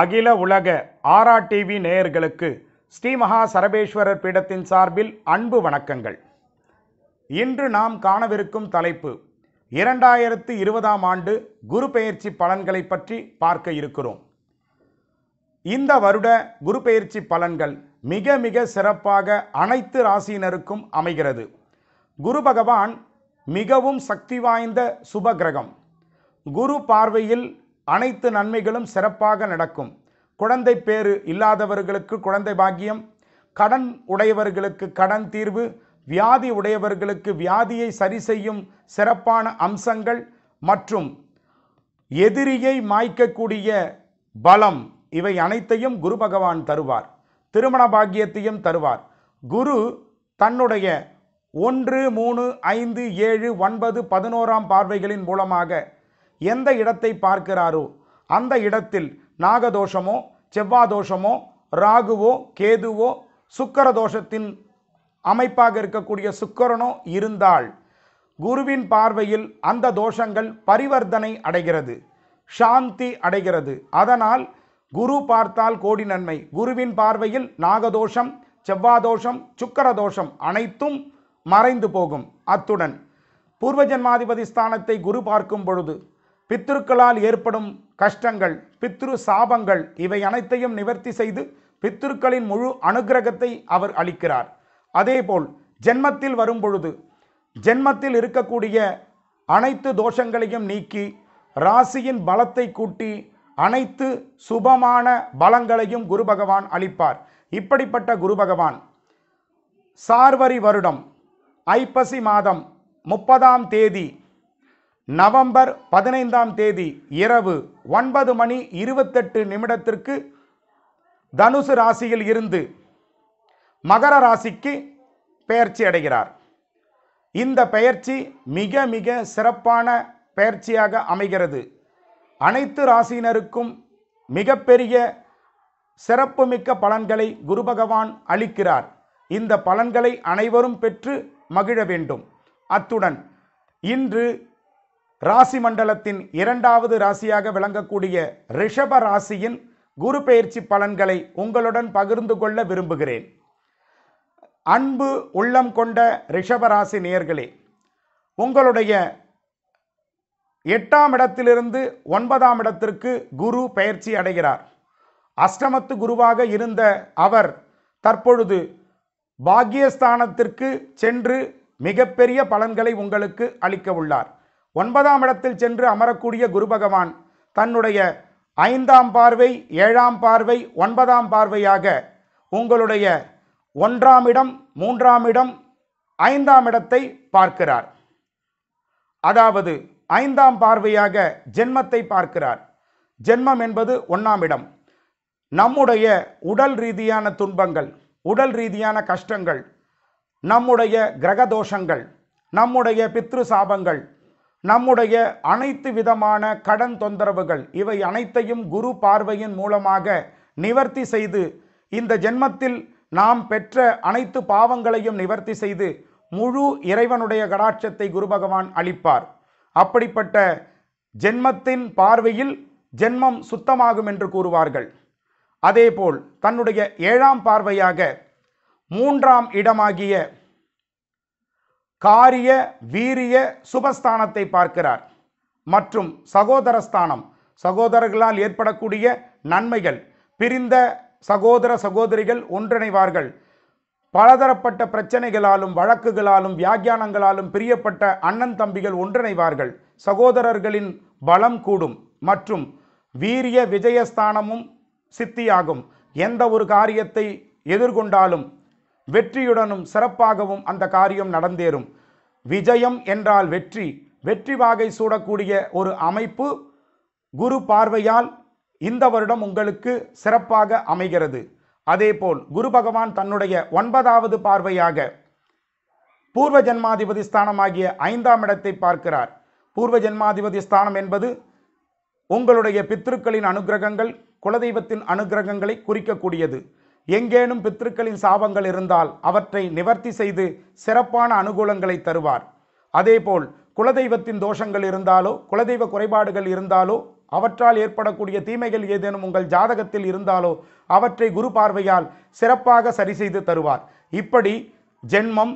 அகில உலக ஆரா டிவி நேயர்களுக்கு மகா சரபேஸ்வரர் பீடத்தின் சார்பில் அன்பு வணக்கங்கள் இன்று நாம் காணவிருக்கும் தலைப்பு இரண்டாயிரத்து இருபதாம் ஆண்டு குரு பெயர்ச்சி பலன்களை பற்றி பார்க்க இருக்கிறோம் இந்த வருட குரு பெயர்ச்சி பலன்கள் மிக மிக சிறப்பாக அனைத்து ராசியினருக்கும் அமைகிறது குரு பகவான் மிகவும் சக்தி வாய்ந்த சுபகிரகம் குரு பார்வையில் அனைத்து நன்மைகளும் சிறப்பாக நடக்கும் குழந்தை பேறு இல்லாதவர்களுக்கு குழந்தை பாக்கியம் கடன் உடையவர்களுக்கு கடன் தீர்வு வியாதி உடையவர்களுக்கு வியாதியை சரி செய்யும் சிறப்பான அம்சங்கள் மற்றும் எதிரியை மாய்க்கக்கூடிய பலம் இவை அனைத்தையும் குரு பகவான் தருவார் திருமண பாக்கியத்தையும் தருவார் குரு தன்னுடைய ஒன்று மூணு ஐந்து ஏழு ஒன்பது பதினோராம் பார்வைகளின் மூலமாக எந்த இடத்தை பார்க்கிறாரோ அந்த இடத்தில் நாகதோஷமோ செவ்வாதோஷமோ ராகுவோ கேதுவோ சுக்கர தோஷத்தின் அமைப்பாக இருக்கக்கூடிய சுக்கரனோ இருந்தால் குருவின் பார்வையில் அந்த தோஷங்கள் பரிவர்த்தனை அடைகிறது சாந்தி அடைகிறது அதனால் குரு பார்த்தால் கோடி நன்மை குருவின் பார்வையில் நாகதோஷம் செவ்வாதோஷம் சுக்கரதோஷம் அனைத்தும் மறைந்து போகும் அத்துடன் பூர்வஜன்மாதிபதி ஸ்தானத்தை குரு பார்க்கும் பொழுது பித்திருக்களால் ஏற்படும் கஷ்டங்கள் பித்ரு சாபங்கள் இவை அனைத்தையும் நிவர்த்தி செய்து பித்திருக்களின் முழு அனுகிரகத்தை அவர் அளிக்கிறார் அதேபோல் ஜென்மத்தில் வரும்பொழுது ஜென்மத்தில் இருக்கக்கூடிய அனைத்து தோஷங்களையும் நீக்கி ராசியின் பலத்தை கூட்டி அனைத்து சுபமான பலங்களையும் குரு பகவான் அளிப்பார் இப்படிப்பட்ட குரு பகவான் சார்வரி வருடம் ஐப்பசி மாதம் முப்பதாம் தேதி நவம்பர் பதினைந்தாம் தேதி இரவு ஒன்பது மணி இருபத்தெட்டு நிமிடத்திற்கு தனுசு ராசியில் இருந்து மகர ராசிக்கு பெயர்ச்சி அடைகிறார் இந்த பெயர்ச்சி மிக மிக சிறப்பான பெயர்ச்சியாக அமைகிறது அனைத்து ராசியினருக்கும் மிகப்பெரிய சிறப்புமிக்க பலன்களை குரு பகவான் அளிக்கிறார் இந்த பலன்களை அனைவரும் பெற்று மகிழ வேண்டும் அத்துடன் இன்று ராசி மண்டலத்தின் இரண்டாவது ராசியாக விளங்கக்கூடிய ரிஷப ராசியின் குரு பெயர்ச்சி பலன்களை உங்களுடன் பகிர்ந்து கொள்ள விரும்புகிறேன் அன்பு உள்ளம் கொண்ட ராசி நேர்களே உங்களுடைய எட்டாம் இடத்திலிருந்து ஒன்பதாம் இடத்திற்கு குரு பயிற்சி அடைகிறார் அஷ்டமத்து குருவாக இருந்த அவர் தற்பொழுது பாக்கியஸ்தானத்திற்கு சென்று மிகப்பெரிய பலன்களை உங்களுக்கு அளிக்க உள்ளார் ஒன்பதாம் இடத்தில் சென்று அமரக்கூடிய குரு பகவான் தன்னுடைய ஐந்தாம் பார்வை ஏழாம் பார்வை ஒன்பதாம் பார்வையாக உங்களுடைய ஒன்றாம் இடம் மூன்றாம் இடம் ஐந்தாம் இடத்தை பார்க்கிறார் அதாவது ஐந்தாம் பார்வையாக ஜென்மத்தை பார்க்கிறார் ஜென்மம் என்பது ஒன்றாம் இடம் நம்முடைய உடல் ரீதியான துன்பங்கள் உடல் ரீதியான கஷ்டங்கள் நம்முடைய கிரகதோஷங்கள் நம்முடைய பித்ரு சாபங்கள் நம்முடைய அனைத்து விதமான கடன் தொந்தரவுகள் இவை அனைத்தையும் குரு பார்வையின் மூலமாக நிவர்த்தி செய்து இந்த ஜென்மத்தில் நாம் பெற்ற அனைத்து பாவங்களையும் நிவர்த்தி செய்து முழு இறைவனுடைய கடாட்சத்தை குரு பகவான் அளிப்பார் அப்படிப்பட்ட ஜென்மத்தின் பார்வையில் ஜென்மம் சுத்தமாகும் என்று கூறுவார்கள் அதேபோல் தன்னுடைய ஏழாம் பார்வையாக மூன்றாம் இடமாகிய காரிய வீரிய சுபஸ்தானத்தை பார்க்கிறார் மற்றும் சகோதரஸ்தானம் சகோதரர்களால் ஏற்படக்கூடிய நன்மைகள் பிரிந்த சகோதர சகோதரிகள் ஒன்றிணைவார்கள் பலதரப்பட்ட பிரச்சனைகளாலும் வழக்குகளாலும் வியாக்கியானங்களாலும் பிரியப்பட்ட அண்ணன் தம்பிகள் ஒன்றிணைவார்கள் சகோதரர்களின் பலம் கூடும் மற்றும் வீரிய விஜயஸ்தானமும் சித்தியாகும் எந்த ஒரு காரியத்தை எதிர்கொண்டாலும் வெற்றியுடனும் சிறப்பாகவும் அந்த காரியம் நடந்தேறும் விஜயம் என்றால் வெற்றி வெற்றி வாகை சூடக்கூடிய ஒரு அமைப்பு குரு பார்வையால் இந்த வருடம் உங்களுக்கு சிறப்பாக அமைகிறது அதேபோல் குரு பகவான் தன்னுடைய ஒன்பதாவது பார்வையாக பூர்வ ஜென்மாதிபதி ஸ்தானமாகிய ஐந்தாம் இடத்தை பார்க்கிறார் பூர்வ ஜென்மாதிபதி ஸ்தானம் என்பது உங்களுடைய பித்திருக்களின் அனுகிரகங்கள் குலதெய்வத்தின் அனுகிரகங்களை குறிக்கக்கூடியது எங்கேனும் பித்ருக்களின் சாபங்கள் இருந்தால் அவற்றை நிவர்த்தி செய்து சிறப்பான அனுகூலங்களை தருவார் அதேபோல் குலதெய்வத்தின் தோஷங்கள் இருந்தாலோ குலதெய்வ குறைபாடுகள் இருந்தாலோ அவற்றால் ஏற்படக்கூடிய தீமைகள் ஏதேனும் உங்கள் ஜாதகத்தில் இருந்தாலோ அவற்றை குரு பார்வையால் சிறப்பாக சரி செய்து தருவார் இப்படி ஜென்மம்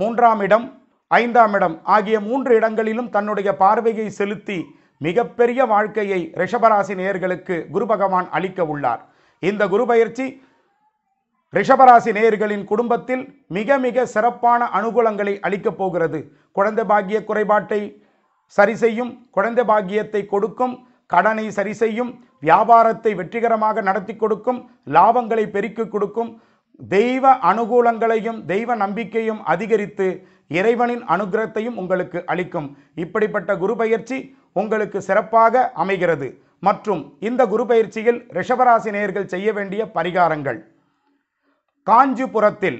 மூன்றாம் இடம் ஐந்தாம் இடம் ஆகிய மூன்று இடங்களிலும் தன்னுடைய பார்வையை செலுத்தி மிகப்பெரிய வாழ்க்கையை ரிஷபராசி நேயர்களுக்கு குரு பகவான் அளிக்க உள்ளார் இந்த குரு பயிற்சி ரிஷபராசி நேயர்களின் குடும்பத்தில் மிக மிக சிறப்பான அனுகூலங்களை அளிக்கப் போகிறது குழந்தை பாக்கிய குறைபாட்டை சரி செய்யும் குழந்தை பாக்கியத்தை கொடுக்கும் கடனை சரி செய்யும் வியாபாரத்தை வெற்றிகரமாக நடத்தி கொடுக்கும் லாபங்களை பெருக்கிக் கொடுக்கும் தெய்வ அனுகூலங்களையும் தெய்வ நம்பிக்கையும் அதிகரித்து இறைவனின் அனுகிரகத்தையும் உங்களுக்கு அளிக்கும் இப்படிப்பட்ட குரு பயிற்சி உங்களுக்கு சிறப்பாக அமைகிறது மற்றும் இந்த குரு பயிற்சியில் ரிஷபராசி நேயர்கள் செய்ய வேண்டிய பரிகாரங்கள் காஞ்சிபுரத்தில்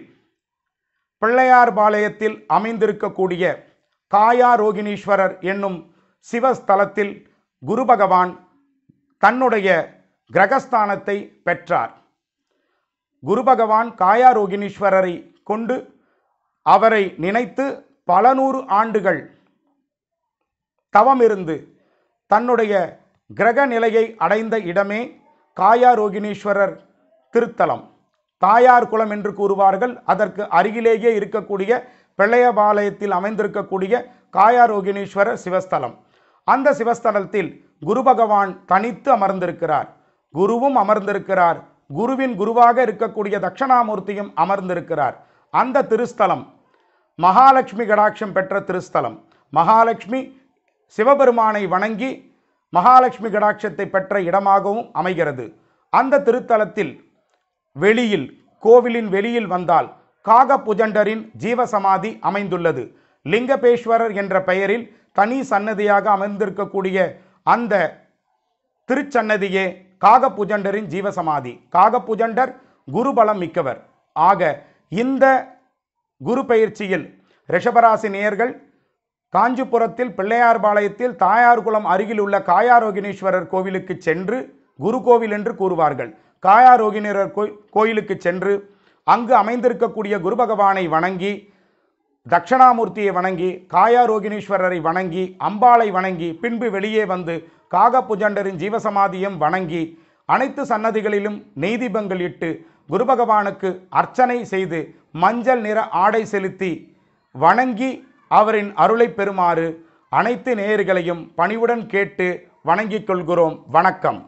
பிள்ளையார்பாளையத்தில் அமைந்திருக்கக்கூடிய காயாரோகினீஸ்வரர் என்னும் சிவஸ்தலத்தில் குரு பகவான் தன்னுடைய கிரகஸ்தானத்தை பெற்றார் குரு பகவான் காயாரோகிணீஸ்வரரை கொண்டு அவரை நினைத்து பல நூறு ஆண்டுகள் தவமிருந்து தன்னுடைய கிரக நிலையை அடைந்த இடமே காயாரோகிணீஸ்வரர் திருத்தலம் தாயார் குளம் என்று கூறுவார்கள் அதற்கு அருகிலேயே இருக்கக்கூடிய பிள்ளையபாளையத்தில் அமைந்திருக்கக்கூடிய காயாரோகிணீஸ்வரர் சிவஸ்தலம் அந்த சிவஸ்தலத்தில் குரு பகவான் தனித்து அமர்ந்திருக்கிறார் குருவும் அமர்ந்திருக்கிறார் குருவின் குருவாக இருக்கக்கூடிய தட்சணாமூர்த்தியும் அமர்ந்திருக்கிறார் அந்த திருஸ்தலம் மகாலட்சுமி கடாட்சம் பெற்ற திருஸ்தலம் மகாலட்சுமி சிவபெருமானை வணங்கி மகாலட்சுமி கடாட்சத்தை பெற்ற இடமாகவும் அமைகிறது அந்த திருத்தலத்தில் வெளியில் கோவிலின் வெளியில் வந்தால் காகபுஜண்டரின் ஜீவசமாதி அமைந்துள்ளது லிங்கபேஸ்வரர் என்ற பெயரில் தனி சன்னதியாக அமைந்திருக்கக்கூடிய அந்த திருச்சன்னதியே காகபுஜண்டரின் ஜீவசமாதி காகபுஜண்டர் குருபலம் மிக்கவர் ஆக இந்த குரு பயிற்சியில் ரிஷபராசி நேயர்கள் காஞ்சிபுரத்தில் பிள்ளையார்பாளையத்தில் தாயார்குளம் அருகில் உள்ள காயாரோகினேஸ்வரர் கோவிலுக்கு சென்று குரு கோவில் என்று கூறுவார்கள் காயாரோகிணியர் கோயிலுக்கு சென்று அங்கு அமைந்திருக்கக்கூடிய குரு பகவானை வணங்கி தட்சணாமூர்த்தியை வணங்கி காயாரோகிணீஸ்வரரை வணங்கி அம்பாளை வணங்கி பின்பு வெளியே வந்து காகபுஜண்டரின் ஜீவசமாதியம் வணங்கி அனைத்து சன்னதிகளிலும் நெய்திபங்கள் இட்டு குரு பகவானுக்கு அர்ச்சனை செய்து மஞ்சள் நிற ஆடை செலுத்தி வணங்கி அவரின் அருளை பெறுமாறு அனைத்து நேயர்களையும் பணிவுடன் கேட்டு வணங்கிக் கொள்கிறோம் வணக்கம்